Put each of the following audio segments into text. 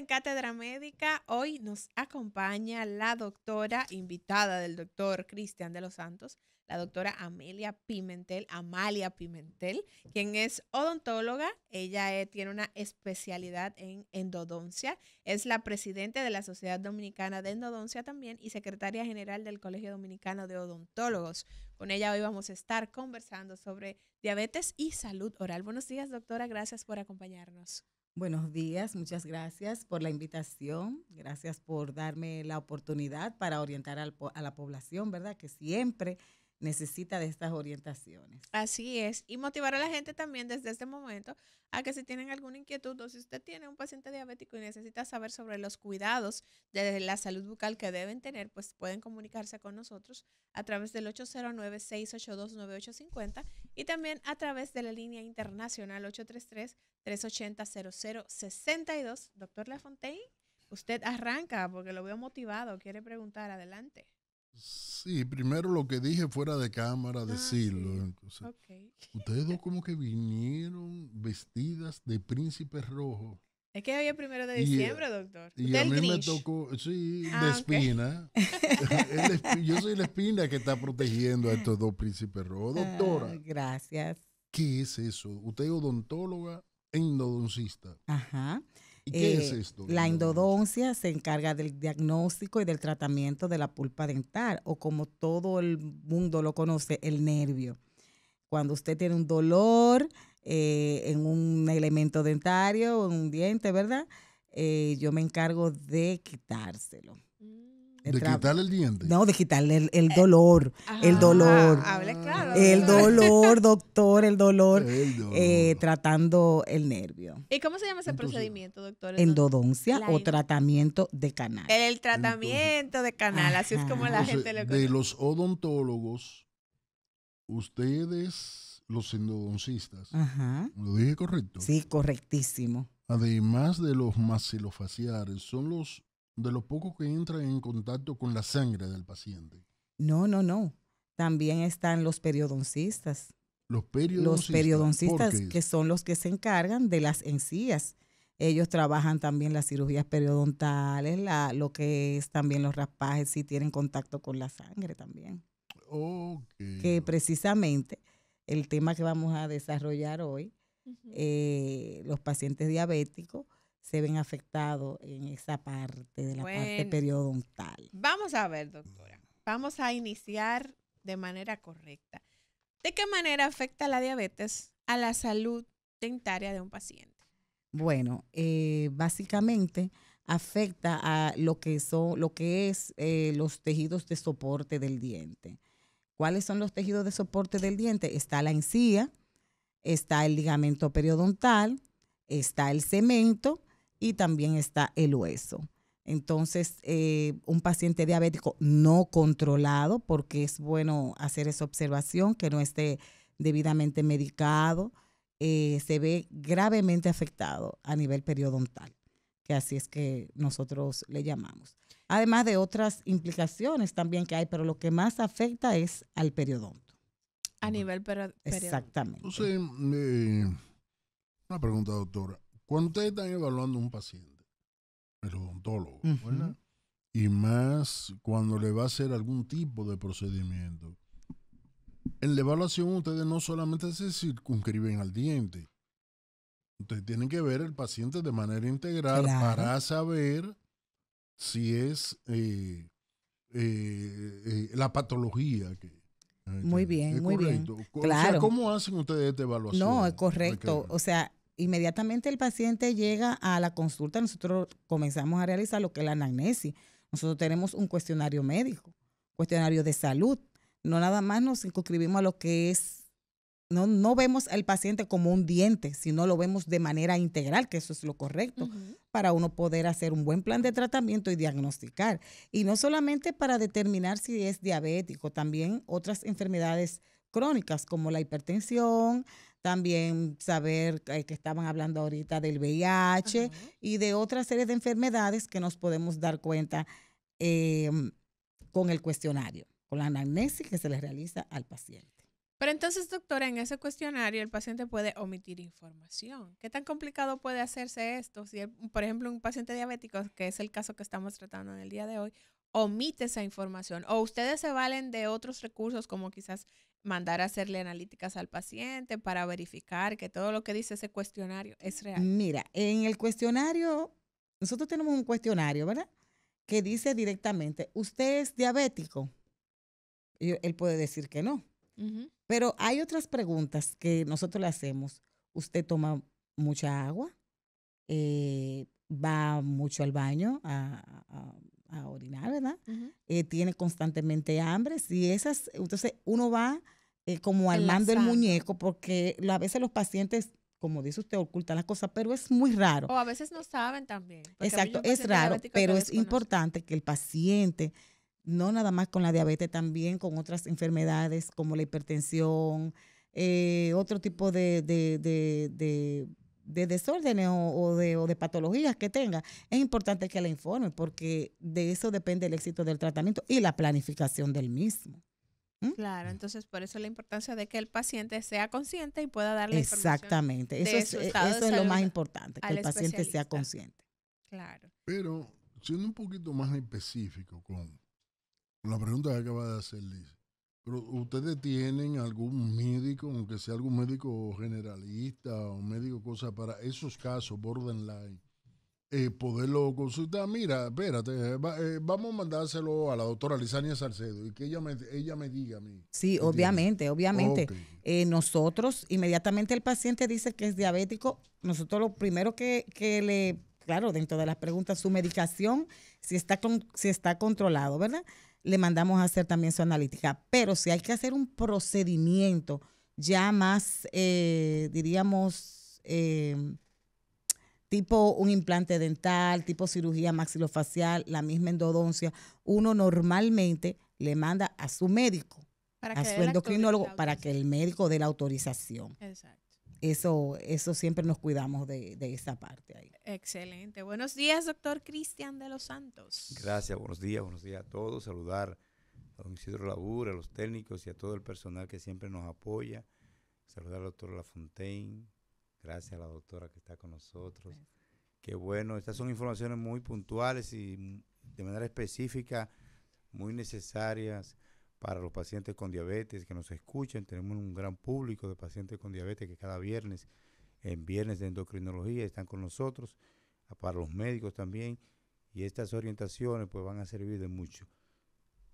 en Cátedra Médica. Hoy nos acompaña la doctora invitada del doctor Cristian de los Santos, la doctora Amelia Pimentel, Amalia Pimentel, quien es odontóloga. Ella eh, tiene una especialidad en endodoncia. Es la presidenta de la Sociedad Dominicana de Endodoncia también y secretaria general del Colegio Dominicano de Odontólogos. Con ella hoy vamos a estar conversando sobre diabetes y salud oral. Buenos días, doctora. Gracias por acompañarnos. Buenos días, muchas gracias por la invitación, gracias por darme la oportunidad para orientar a la población, ¿verdad? Que siempre necesita de estas orientaciones. Así es, y motivar a la gente también desde este momento a que si tienen alguna inquietud o si usted tiene un paciente diabético y necesita saber sobre los cuidados de la salud bucal que deben tener, pues pueden comunicarse con nosotros a través del 809-682-9850 y también a través de la línea internacional 833-380-0062. Doctor Lafontaine, usted arranca porque lo veo motivado, quiere preguntar, adelante. Sí, primero lo que dije fuera de cámara, ah, decirlo. Ustedes dos como que vinieron vestidas de príncipe rojo. Es que hoy es primero de eh, diciembre, doctor. Y a mí me tocó, sí, ah, de espina. yo soy la espina que está protegiendo a estos dos príncipes rojos. Ah, Doctora. gracias. ¿Qué es eso? Usted es odontóloga, e endodoncista. Ajá. ¿Y qué es eh, esto? La endodoncia se encarga del diagnóstico y del tratamiento de la pulpa dental, o como todo el mundo lo conoce, el nervio. Cuando usted tiene un dolor eh, en un elemento dentario en un diente, ¿verdad? Eh, yo me encargo de quitárselo de quitarle el diente. No, de quitarle el, dolor, el dolor. el dolor, claro, el dolor doctor, el dolor, tratando el nervio. ¿Y cómo se llama ese procedimiento, doctor? Endodoncia o tratamiento de canal. El tratamiento de canal, así es como la gente lo conoce. De los odontólogos, ustedes, los endodoncistas, ajá. ¿lo dije correcto? Sí, correctísimo. Además de los maxilofaciales, son los de lo poco que entra en contacto con la sangre del paciente. No, no, no. También están los periodoncistas. Los periodoncistas. Los periodoncistas que son los que se encargan de las encías. Ellos trabajan también las cirugías periodontales, lo que es también los raspajes, si tienen contacto con la sangre también. Que precisamente el tema que vamos a desarrollar hoy, eh, los pacientes diabéticos, se ven afectados en esa parte de la parte periodontal. Vamos a ver, doctora. Vamos a iniciar de manera correcta. ¿De qué manera afecta la diabetes a la salud dentaria de un paciente? Bueno, eh, básicamente afecta a lo que son, lo que es eh, los tejidos de soporte del diente. ¿Cuáles son los tejidos de soporte del diente? Está la encía, está el ligamento periodontal, está el cemento y también está el hueso. Entonces, eh, un paciente diabético no controlado, porque es bueno hacer esa observación, que no esté debidamente medicado, eh, se ve gravemente afectado a nivel periodontal, que así es que nosotros le llamamos. Además de otras implicaciones también que hay, pero lo que más afecta es al periodonto. A nivel periodontal. Exactamente. Eh, una pregunta, doctora. Cuando ustedes están evaluando a un paciente, el odontólogo, ¿verdad? Y más cuando le va a hacer algún tipo de procedimiento. En la evaluación ustedes no solamente se circunscriben al diente, ustedes tienen que ver el paciente de manera integral para saber si es eh, eh, eh, la patología que, muy bien, muy bien. ¿Cómo hacen ustedes esta evaluación? No, es correcto. O sea, inmediatamente el paciente llega a la consulta, nosotros comenzamos a realizar lo que es la anamnesis. Nosotros tenemos un cuestionario médico, cuestionario de salud. No nada más nos inscribimos a lo que es, no, no vemos al paciente como un diente, sino lo vemos de manera integral, que eso es lo correcto, para uno poder hacer un buen plan de tratamiento y diagnosticar. Y no solamente para determinar si es diabético, también otras enfermedades crónicas como la hipertensión, también saber eh, que estaban hablando ahorita del VIH y de otra serie de enfermedades que nos podemos dar cuenta em, con el cuestionario, con la anamnesis que se le realiza al paciente. Pero entonces, doctora, en ese cuestionario el paciente puede omitir información. ¿Qué tan complicado puede hacerse esto? Si, em, por ejemplo, un paciente diabético, que es el caso que estamos tratando en el día de hoy, omite esa información o ustedes se valen de otros recursos como quizás mandar a hacerle analíticas al paciente para verificar que todo lo que dice ese cuestionario es real. Mira, en el cuestionario, nosotros tenemos un cuestionario, ¿verdad? Que dice directamente, ¿usted es diabético? él puede decir que no. Pero hay otras preguntas que nosotros le hacemos. ¿Usted toma mucha agua? Eh, ¿Va mucho al baño a, a orinar, ¿verdad? Eh, tiene constantemente hambre. y esas, entonces uno va eh, como armando el muñeco, porque a veces los pacientes como dice usted, ocultan las cosas, pero es muy raro. O a veces no saben también. Exacto, es raro, pero es importante que el paciente, no nada más con la diabetes, también con otras enfermedades como la hipertensión, eh, otro tipo de de desórdenes o, de, patologías que tenga, es importante que la informe porque de eso depende el éxito del tratamiento y la planificación del mismo. ¿Mm? Claro, entonces por eso la importancia de que el paciente sea consciente y pueda darle Exactamente, información eso es, eh, eso es lo más importante, que el paciente sea consciente. Claro. Pero siendo un poquito más específico con la pregunta que acaba de hacer Liz, ustedes tienen algún médico, aunque sea algún médico generalista o médico cosa para esos casos borderline, eh, poderlo consultar. Mira, espérate, eh, eh, vamos a mandárselo a la doctora Lizania Salcedo y que ella me, ella me diga a mí. Sí, obviamente, obviamente. nosotros, inmediatamente el paciente dice que es diabético, nosotros lo primero que, que le, claro, dentro de las preguntas, su medicación, si está, con, si está controlado, ¿verdad? le mandamos a hacer también su analítica. Pero si hay que hacer un procedimiento ya más, eh, diríamos, eh, tipo un implante dental, tipo cirugía maxilofacial, la misma endodoncia, uno normalmente le manda a su médico, a su endocrinólogo, para que el médico dé la autorización. Exacto eso, eso siempre nos cuidamos de, de esa parte ahí. Excelente. Buenos días, doctor Cristian de los Santos. Gracias, buenos días, buenos días a todos. Saludar a don Isidro Labur, a los técnicos y a todo el personal que siempre nos apoya. Saludar al doctor Lafontaine. Gracias a la doctora que está con nosotros. Qué bueno, estas son informaciones muy puntuales y de manera específica, muy necesarias para los pacientes con diabetes que nos escuchen, Tenemos un gran público de pacientes con diabetes que cada viernes, en viernes de endocrinología, están con nosotros, para los médicos también. Y estas orientaciones pues van a servir de mucho.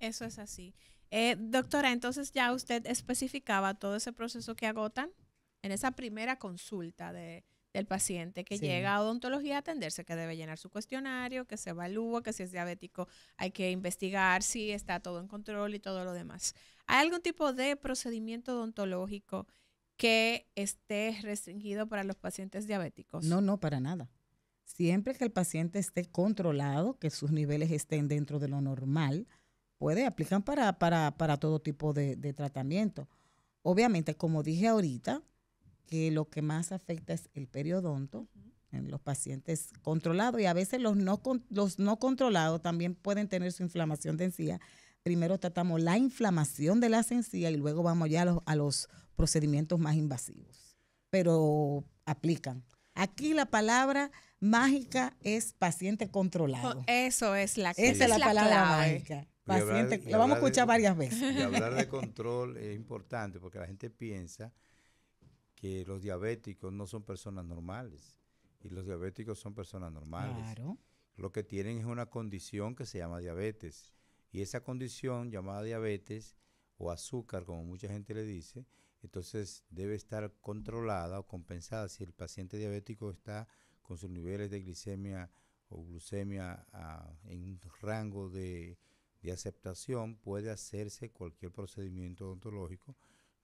Eso es así. Eh, doctora, entonces ya usted especificaba todo ese proceso que agotan en esa primera consulta de, el paciente que llega a odontología a atenderse, que debe llenar su cuestionario, que se evalúa, que si es diabético hay que investigar si está todo en control y todo lo demás. ¿Hay algún tipo de procedimiento odontológico que esté restringido para los pacientes diabéticos? No, no, para nada. Siempre que el paciente esté controlado, que sus niveles estén dentro de lo normal, puede, aplicar para, para, para todo tipo de, de tratamiento. Obviamente, como dije ahorita, que lo que más afecta es el periodonto en los pacientes controlados y a veces los no, los no controlados también pueden tener su inflamación de encía. Primero tratamos la inflamación de las encías y luego vamos ya a los, a los procedimientos más invasivos, pero aplican. Aquí la palabra mágica es paciente controlado. Oh, eso es la clave. Esa es la, palabra mágica. lo vamos a escuchar varias veces. Y hablar de control es importante porque la gente piensa los diabéticos no son personas normales y los diabéticos son personas normales. Claro. Lo que tienen es una condición que se llama diabetes y esa condición llamada diabetes o azúcar, como mucha gente le dice, entonces debe estar controlada o compensada si el paciente diabético está con sus niveles de glicemia o glucemia ah, en un rango de aceptación, puede hacerse cualquier procedimiento odontológico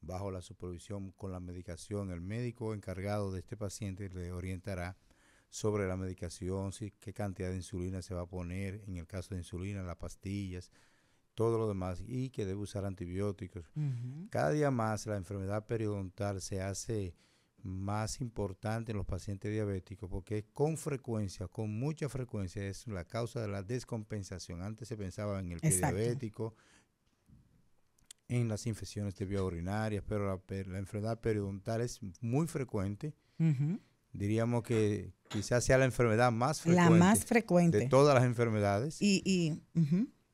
bajo la supervisión con la medicación. El médico encargado de este paciente le orientará sobre la medicación, si, qué cantidad de insulina se va a poner, en el caso de insulina, las pastillas, todo lo demás, y que debe usar antibióticos. Cada día más la enfermedad periodontal se hace más importante en los pacientes diabéticos porque con frecuencia, con mucha frecuencia, es la causa de la descompensación. Antes se pensaba en el diabético, en las infecciones de vía urinaria, pero la, enfermedad periodontal es muy frecuente. Diríamos que quizás sea la enfermedad más frecuente. De todas las enfermedades. Y, y,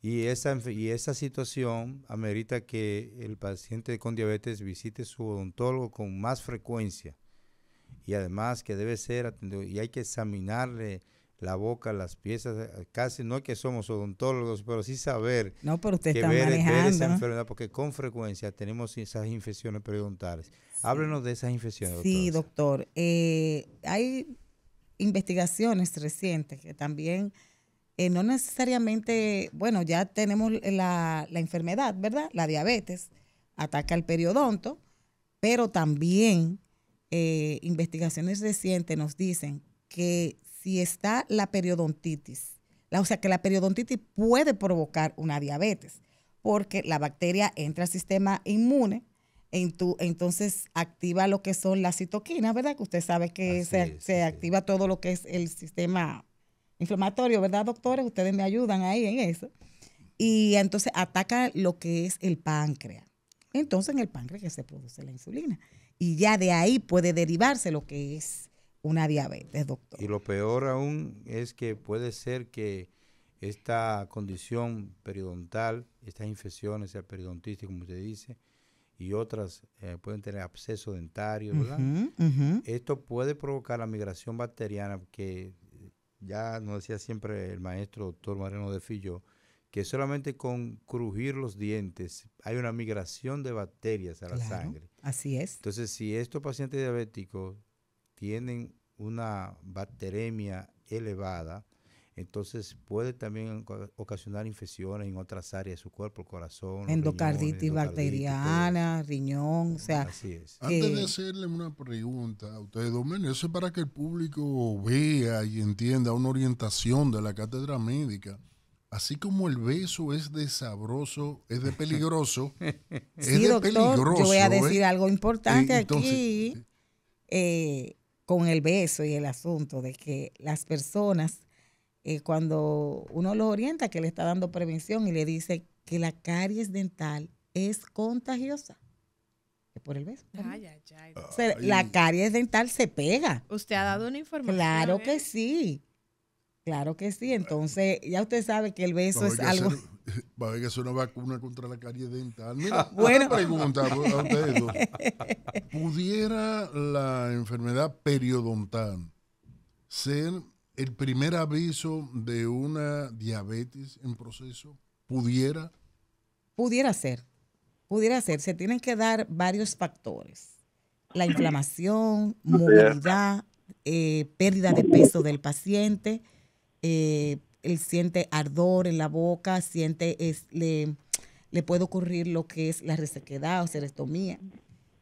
y, esa, y esa situación amerita que el paciente con diabetes visite su odontólogo con más frecuencia. Y además que debe ser atendido y hay que examinarle la boca, las piezas, eh, casi no es que somos odontólogos, pero sí saber no, pero usted está esa enfermedad, porque con frecuencia tenemos esas infecciones periodontales. Háblenos de esas infecciones. Sí, doctor. Eh, hay investigaciones recientes que también eh, no necesariamente, bueno, ya tenemos la, enfermedad, ¿verdad? La diabetes ataca al periodonto, pero también investigaciones recientes nos dicen que y está la periodontitis. o sea, que la periodontitis puede provocar una diabetes, porque la bacteria entra al sistema inmune, entonces activa lo que son las citoquinas, ¿verdad? Que usted sabe que se, activa todo lo que es el sistema inflamatorio, ¿verdad, doctores? Ustedes me ayudan ahí en eso. Y entonces ataca lo que es el páncreas. Entonces en el páncreas se produce la insulina. Y ya de ahí puede derivarse lo que es una diabetes, doctor. Y lo peor aún es que puede ser que esta condición periodontal, estas infecciones, sea como usted dice, y otras eh, pueden tener absceso dentario, ¿verdad? Esto puede provocar la migración bacteriana, que ya nos decía siempre el maestro doctor Mariano de Fillo, que solamente con crujir los dientes hay una migración de bacterias a la sangre. Así es. Entonces, si estos pacientes diabéticos tienen una bacteremia elevada, entonces puede también ocasionar infecciones en otras áreas de su cuerpo, el corazón. Endocarditis, bacteriana, riñón, o sea. Así Antes de hacerle una pregunta a usted, Domenio, eso es para que el público vea y entienda una orientación de la cátedra médica. Así como el beso es de sabroso, es de peligroso, es sí, de doctor, peligroso. Yo voy a decir ¿eh? algo importante eh, aquí. Eh, con el beso y el asunto de que las personas, eh, cuando uno lo orienta, que le está dando prevención y le dice que la caries dental es contagiosa. por el beso. la caries dental se pega. Usted ha dado una información. Claro ¿eh? que sí. Claro que sí. Entonces, ya usted sabe que el beso es algo va a ver que es una vacuna contra la carie dental. Mira, ah, pregunta a ustedes ¿Pudiera la enfermedad periodontal ser el primer aviso de una diabetes en proceso? ¿Pudiera? Pudiera ser. Pudiera ser. Se tienen que dar varios factores. La inflamación, movilidad, eh, pérdida de peso del paciente, eh, él siente ardor en la boca, siente, es, le, puede ocurrir lo que es la resequedad o serestomía.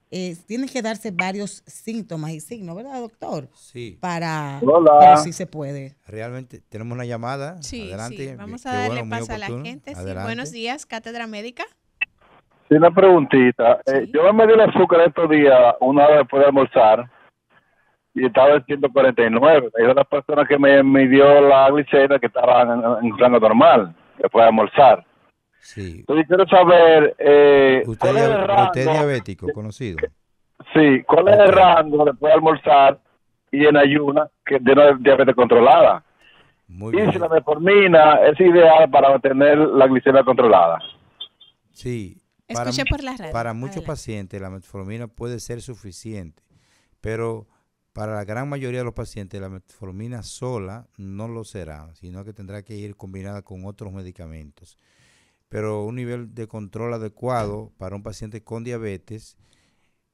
tiene tienen que darse varios síntomas y signos, ¿verdad, doctor? Sí. Para, si se puede. Realmente, tenemos una llamada. Sí, Adelante. Vamos a darle paso a la gente. Sí. Buenos días, Cátedra Médica. Sí, una preguntita. Eh, yo me di el azúcar estos días, una hora después de almorzar, y estaba en 149. hay otras personas persona que me midió la glicemia que estaba en, un rango normal, que fue almorzar. Sí. Entonces quiero saber... Eh, ¿Usted, diabético conocido? Sí, ¿cuál es el rango después de almorzar y en ayuna que de diabetes controlada? Muy y bien. si la metformina es ideal para mantener la glicemia controlada. Sí. Para, por la Para muchos pacientes la metformina puede ser suficiente, pero para la gran mayoría de los pacientes, la metformina sola no lo será, sino que tendrá que ir combinada con otros medicamentos. Pero un nivel de control adecuado para un paciente con diabetes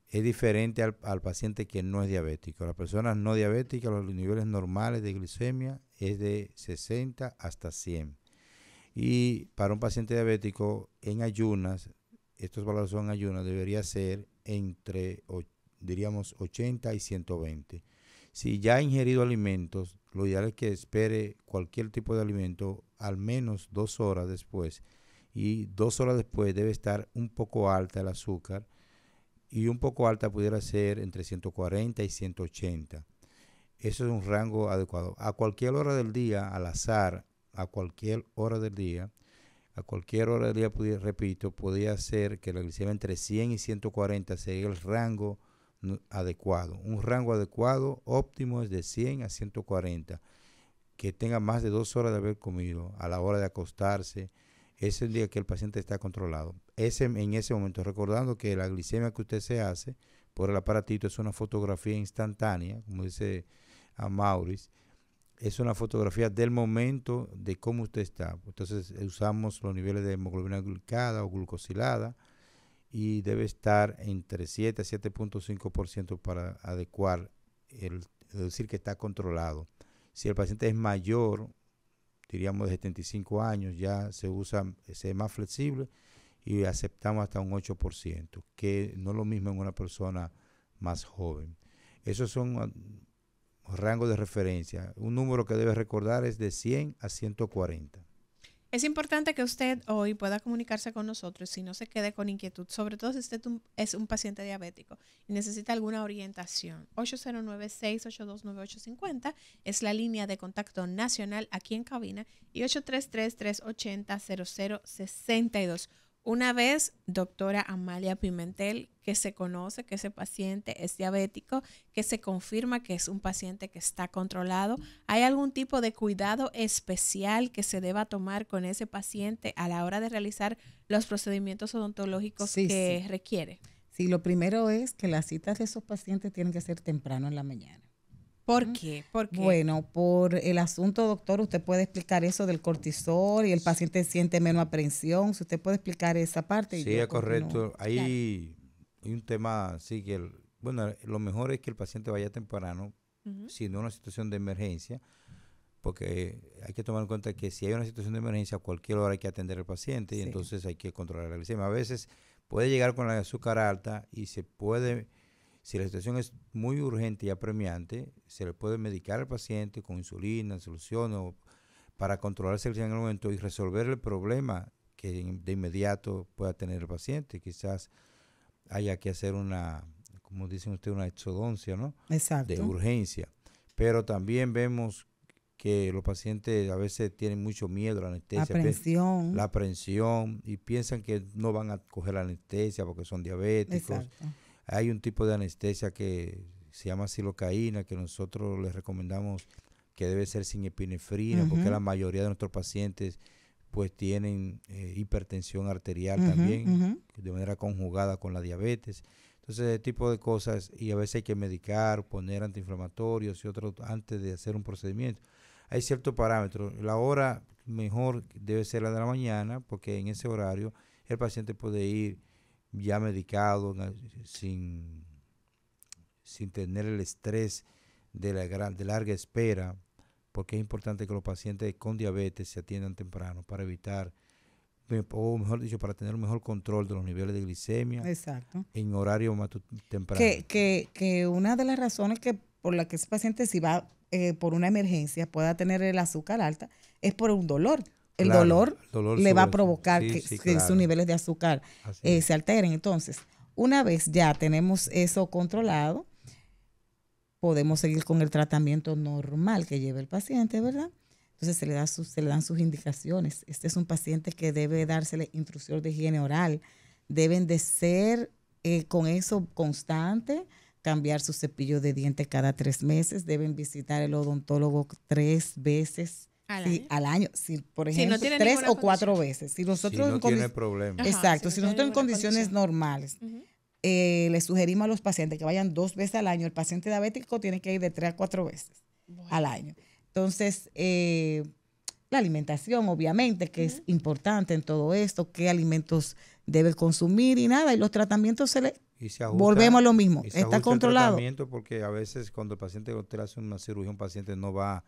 es diferente al, al paciente que no es diabético. Las personas no diabéticas, los niveles normales de glicemia es de 60 hasta 100. Y para un paciente diabético en ayunas, estos valores son ayunas, debería ser entre 80 diríamos 80 y 120. Si ya ha ingerido alimentos, lo ideal es que espere cualquier tipo de alimento al menos dos horas después. Y dos horas después debe estar un poco alta el azúcar y un poco alta pudiera ser entre 140 y 180. Eso es un rango adecuado. A cualquier hora del día, al azar, a cualquier hora del día, a cualquier hora del día, repito, podría ser que la glicemia entre 100 y 140 sería el rango adecuado, un rango adecuado óptimo es de 100 a 140, que tenga más de dos horas de haber comido a la hora de acostarse, es el día que el paciente está controlado. Ese, en ese momento, recordando que la glicemia que usted se hace por el aparatito es una fotografía instantánea, como dice a ah, Maurice, es una fotografía del momento de cómo usted está. Entonces usamos los niveles de hemoglobina glucada o glucosilada, y debe estar entre 7 a 7.5% para adecuar, el, es decir, que está controlado. Si el paciente es mayor, diríamos de 75 años, ya se usa, es más flexible y aceptamos hasta un 8%, que no es lo mismo en una persona más joven. Esos son ah, rangos de referencia. Un número que debes recordar es de 100 a 140. Es importante que usted hoy pueda comunicarse con nosotros si no se quede con inquietud, sobre todo si usted es un paciente diabético y necesita alguna orientación. 809-682-9850 es la línea de contacto nacional aquí en cabina y 833-380-0062. Una vez, doctora Amalia Pimentel, que se conoce que ese paciente es diabético, que se confirma que es un paciente que está controlado, ¿hay algún tipo de cuidado especial que se deba tomar con ese paciente a la hora de realizar los procedimientos odontológicos que requiere? Sí, lo primero es que las citas de esos pacientes tienen que ser temprano en la mañana. ¿Por qué? ¿Por Bueno, por el asunto, doctor, usted puede explicar eso del cortisol y el paciente siente menos aprensión. Si usted puede explicar esa parte. Sí, es correcto. Ahí hay, un tema, sí, que bueno, lo mejor es que el paciente vaya temprano, si no una situación de emergencia, porque hay que tomar en cuenta que si hay una situación de emergencia, a cualquier hora hay que atender al paciente y entonces hay que controlar el glicemia. A veces puede llegar con la azúcar alta y se puede si la situación es muy urgente y apremiante, se le puede medicar al paciente con insulina, solución o para controlarse el momento y resolver el problema que de inmediato pueda tener el paciente. Quizás haya que hacer una, como dicen usted, una exodoncia, ¿no? Exacto. De urgencia. Pero también vemos que los pacientes a veces tienen mucho miedo a la anestesia. Aprensión. La aprensión y piensan que no van a coger la anestesia porque son diabéticos. Exacto. Hay un tipo de anestesia que se llama silocaína, que nosotros les recomendamos que debe ser sin epinefrina, porque la mayoría de nuestros pacientes pues tienen eh, hipertensión arterial también, de manera conjugada con la diabetes. Entonces, ese tipo de cosas, y a veces hay que medicar, poner antiinflamatorios y otros antes de hacer un procedimiento. Hay ciertos parámetros. La hora mejor debe ser la de la mañana, porque en ese horario el paciente puede ir ya medicado, sin, sin tener el estrés de la gran, de larga espera, porque es importante que los pacientes con diabetes se atiendan temprano para evitar, o mejor dicho, para tener un mejor control de los niveles de glicemia Exacto. en horario más temprano. Que, que, que, una de las razones que por la que ese paciente si va eh, por una emergencia pueda tener el azúcar alta es por un dolor el, dolor le va a provocar que, sus niveles de azúcar eh, se alteren. Entonces, una vez ya tenemos eso controlado, podemos seguir con el tratamiento normal que lleva el paciente, ¿verdad? Entonces se le, da se dan sus indicaciones. Este es un paciente que debe dársele instrucción de higiene oral. Deben de ser eh, con eso constante, cambiar su cepillo de dientes cada tres meses, deben visitar el odontólogo tres veces al año. al año. Si, por ejemplo, tres o cuatro veces. Si nosotros no tiene problema. Exacto. si, nosotros en condiciones normales eh, le sugerimos a los pacientes que vayan dos veces al año, el paciente diabético tiene que ir de tres a cuatro veces al año. Entonces, eh, la alimentación, obviamente, que es importante en todo esto, qué alimentos debe consumir y nada, y los tratamientos se le... Volvemos a lo mismo, está controlado. porque a veces cuando el paciente hace una cirugía, un paciente no va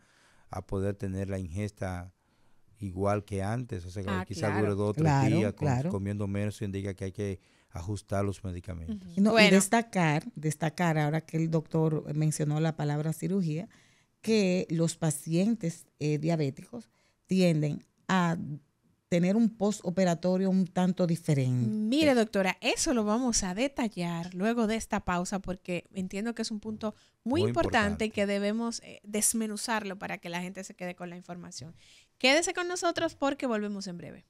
a poder tener la ingesta igual que antes, o sea, que quizás dure dos o comiendo menos y indica que hay que ajustar los medicamentos. no, destacar, destacar, ahora que el doctor mencionó la palabra cirugía, que los pacientes eh, diabéticos tienden a tener un postoperatorio un tanto diferente. Mire, doctora, eso lo vamos a detallar luego de esta pausa porque entiendo que es un punto muy, importante, y que debemos eh, desmenuzarlo para que la gente se quede con la información. Quédese con nosotros porque volvemos en breve.